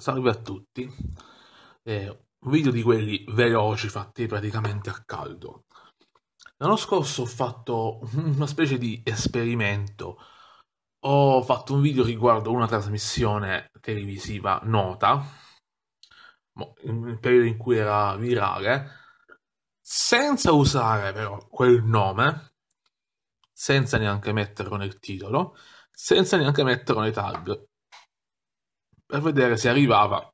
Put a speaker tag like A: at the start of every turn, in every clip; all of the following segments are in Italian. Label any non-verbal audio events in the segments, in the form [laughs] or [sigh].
A: Salve a tutti, eh, un video di quelli veloci fatti praticamente a caldo. L'anno scorso ho fatto una specie di esperimento, ho fatto un video riguardo una trasmissione televisiva nota, nel periodo in cui era virale, senza usare però quel nome, senza neanche metterlo nel titolo, senza neanche metterlo nei tag per vedere se arrivava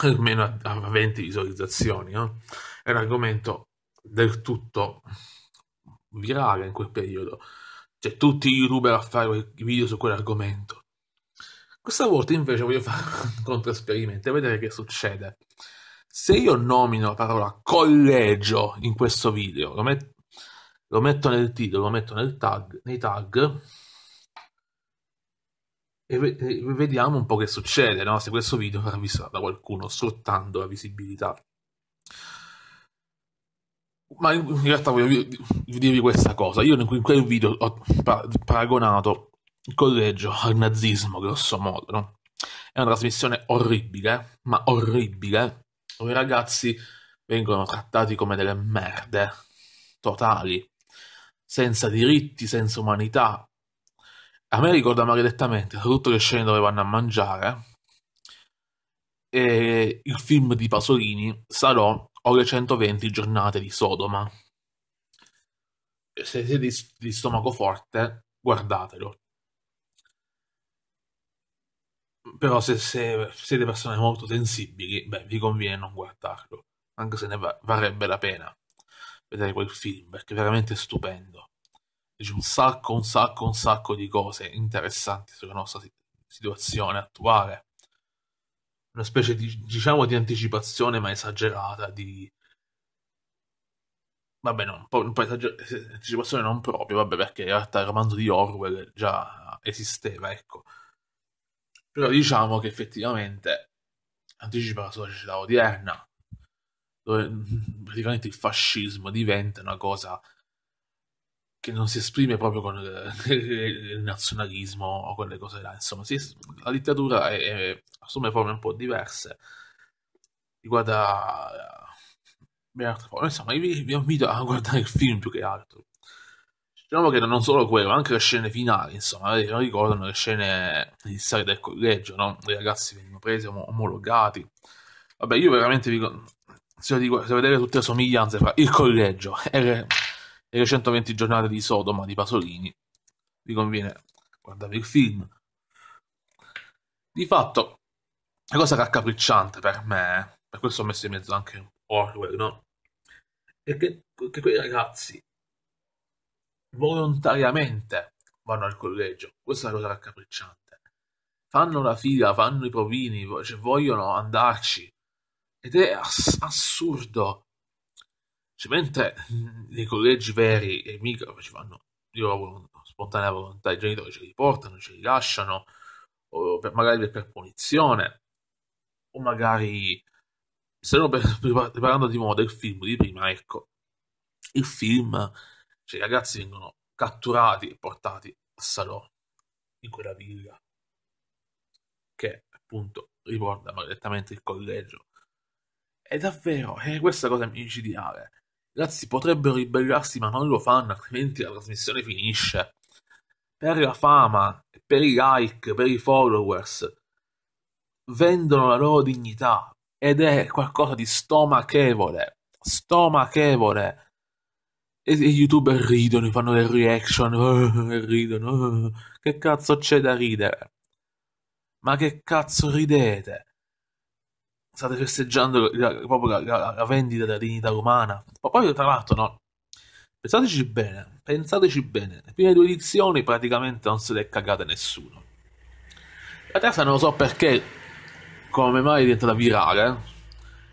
A: almeno a 20 visualizzazioni. No? È un argomento del tutto virale in quel periodo. Cioè, tutti i youtuber a fare video su quell'argomento. Questa volta invece voglio fare un [laughs] controesperimento e vedere che succede. Se io nomino la parola collegio in questo video, lo, met- lo metto nel titolo, lo metto tag, nei tag, e, e vediamo un po' che succede, no? se questo video verrà visto da qualcuno sfruttando la visibilità. Ma in, realtà voglio dirvi questa cosa, io in, quel video ho paragonato il collegio al nazismo, grosso modo, no? È una trasmissione orribile, ma orribile, dove i ragazzi vengono trattati come delle merde totali, senza diritti, senza umanità, a me ricorda maledettamente, soprattutto le scene dove vanno a mangiare, e il film di Pasolini, Sarò o le 120 giornate di Sodoma. Se siete di stomaco forte, guardatelo. Però se, se, siete persone molto sensibili, beh, vi conviene non guardarlo, anche se ne varrebbe la pena vedere quel film, perché è veramente stupendo dice, un sacco, un sacco, un sacco di cose interessanti sulla nostra situazione attuale. Una specie di, diciamo, di anticipazione ma esagerata di... Vabbè, no, un po', un po esager... Eh, anticipazione non proprio, vabbè, perché in realtà il romanzo di Orwell già esisteva, ecco. Però diciamo che effettivamente anticipa la società odierna, dove mm, praticamente il fascismo diventa una cosa che non si esprime proprio con eh, il nazionalismo o quelle cose là, insomma, si, la dittatura è, è, assume forme un po' diverse, riguarda bene altre forme, insomma, io vi, vi invito a guardare il film più che altro. Diciamo che non solo quello, anche le scene finali, insomma, non eh, ricordano le scene iniziali del collegio, no? I ragazzi vengono presi, omologati. Vabbè, io veramente vi consiglio se vedete tutte le somiglianze fra il collegio e le e le 120 giornate di Sodoma di Pasolini, vi conviene guardare il film. Di fatto, la cosa raccapricciante per me, per questo ho messo in mezzo anche Orwell, no? È che, che quei ragazzi volontariamente vanno al collegio, questa è la cosa raccapricciante. Fanno la fila, fanno i provini, cioè vogliono andarci. Ed è ass- assurdo cioè, mentre mm, nei collegi veri e micro ci vanno di loro spontanea volontà, i genitori ce li portano, ce li lasciano, per, magari per punizione, o magari se stiamo parlando di moda il film di prima, ecco, il film, cioè i ragazzi vengono catturati e portati a Salò, in quella villa, che appunto riporta direttamente il collegio. È davvero, è questa cosa micidiale ragazzi potrebbero ribellarsi ma non lo fanno altrimenti la trasmissione finisce per la fama per i like per i followers vendono la loro dignità ed è qualcosa di stomachevole stomachevole e i youtuber ridono fanno le reaction uh, [laughs] ridono che cazzo c'è da ridere ma che cazzo ridete state festeggiando la, proprio la, la, vendita della dignità umana. Ma poi, tra l'altro, no, pensateci bene, pensateci bene, le prime due edizioni praticamente non se le è cagate nessuno. La terza non lo so perché, come mai è diventata virale. Eh.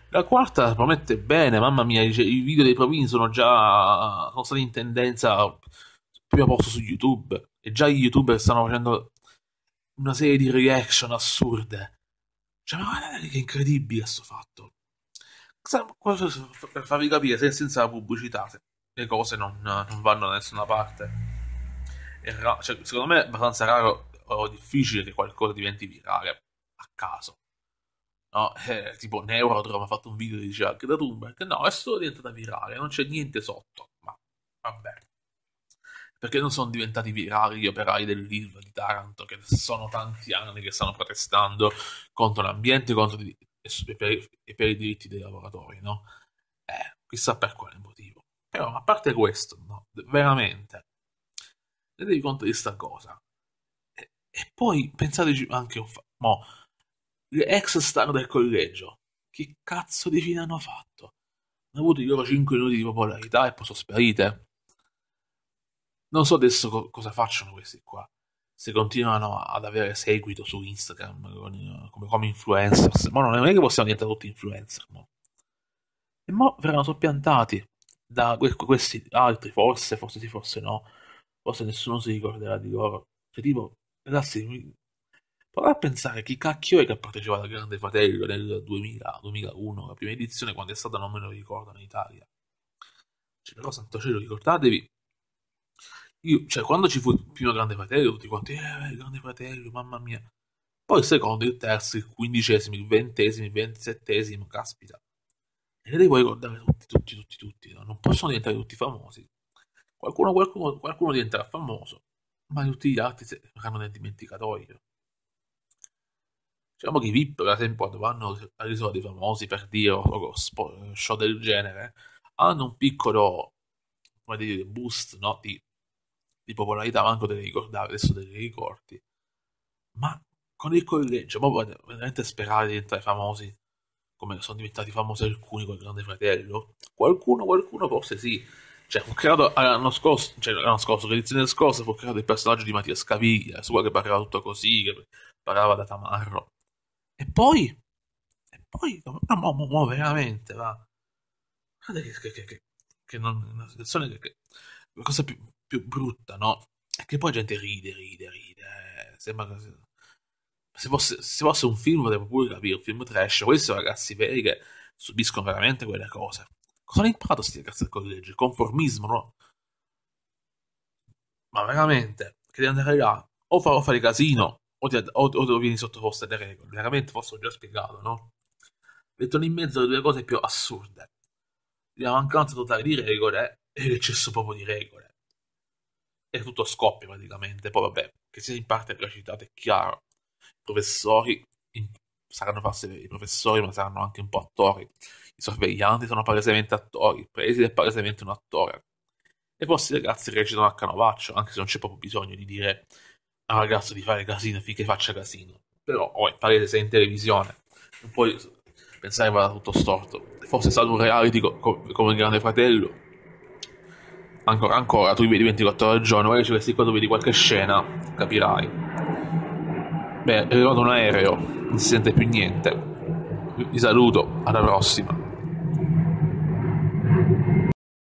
A: La quarta promette bene, mamma mia, i video dei provini sono già sono stati in tendenza prima posto su YouTube. E già i youtuber stanno facendo una serie di reaction assurde cioè, ma guarda che incredibile questo fatto. Per farvi capire, se senza la pubblicità le cose non, non vanno da nessuna parte. Ra- cioè, secondo me è abbastanza raro o difficile che qualcosa diventi virale a caso. No? Eh, tipo Neurodrom ha fatto un video che diceva Jack da Thunberg. No, è solo diventata virale, non c'è niente sotto. Ma vabbè perché non sono diventati virali gli operai dell'ILVA di Taranto, che sono tanti anni che stanno protestando contro l'ambiente contro di, e, per, e, per, i diritti dei lavoratori, no? Eh, chissà per quale motivo. Però, a parte questo, no, veramente, rendetevi conto di questa cosa. E, e poi pensateci anche un fatto, mo, le ex star del collegio, che cazzo di fine hanno fatto? Hanno avuto i loro 5 minuti di popolarità e poi sono sparite non so adesso co- cosa facciano questi qua. Se continuano ad avere seguito su Instagram con, come, come, influencers, ma non è che possiamo diventare tutti influencer. No? E mo verranno soppiantati da que- questi altri, forse, forse sì, forse no. Forse nessuno si ricorderà di loro. Cioè, tipo, ragazzi, mi... Prova a pensare chi cacchio è che ha partecipato al Grande Fratello nel 2000, 2001, la prima edizione, quando è stata, non me lo ricordo, in Italia. Cioè, però, santo cielo, ricordatevi io, cioè, quando ci fu il primo Grande Fratello, tutti quanti, eh, Grande Fratello, mamma mia. Poi il secondo, il terzo, il quindicesimo, il ventesimo, il ventisettesimo, caspita. E li puoi ricordare tutti, tutti, tutti, tutti. No? Non possono diventare tutti famosi. Qualcuno, qualcuno, qualcuno diventerà famoso, ma tutti gli altri se saranno nel dimenticatoio. Diciamo che i VIP, per esempio, quando vanno a risolvere i famosi per dire o show del genere, hanno un piccolo come dire, boost no? di di popolarità, manco te le ricordavi, adesso te le ricordi. Ma con il collegio, ma veramente sperare di diventare famosi come sono diventati famosi alcuni con il Grande Fratello? Qualcuno, qualcuno forse sì. Cioè, fu creato l'anno scorso, cioè l'anno scorso, l'edizione scorsa fu creato il personaggio di Mattia Scaviglia, sua che parlava tutto così, che parlava da tamarro. E poi, e poi, ma, ma, ma veramente, va. Guardate che, che, che, che non, una situazione che, che, cosa più, più brutta, no? È che poi gente ride, ride, ride. Eh. Sembra che... Se fosse, se fosse, un film potremmo pure capire, un film trash. Questi ragazzi veri che subiscono veramente quelle cose. Cosa hanno imparato questi ragazzi al collegio? Conformismo, no? Ma veramente, che devi andare là, o farò fare casino, o, ti, o, o vieni sottoposto alle regole. Veramente, forse ho già spiegato, no? Mettono in mezzo le due cose più assurde. La mancanza totale di regole e l'eccesso proprio di regole e tutto scoppia praticamente. Poi vabbè, che sia in parte recitato è chiaro. I professori in, saranno forse i professori, ma saranno anche un po' attori. I sorveglianti sono palesemente attori, il preside è palesemente un attore. E forse i ragazzi recitano a canovaccio, anche se non c'è proprio bisogno di dire a un ragazzo di fare casino finché faccia casino. Però, oh, è palese in televisione. Non puoi pensare che vada tutto storto. Forse è stato un reality co- come il Grande Fratello, ancora ancora tu li vedi 24 ore al giorno magari questi qua tu vedi qualche scena capirai beh arrivato un aereo non si sente più niente vi saluto alla prossima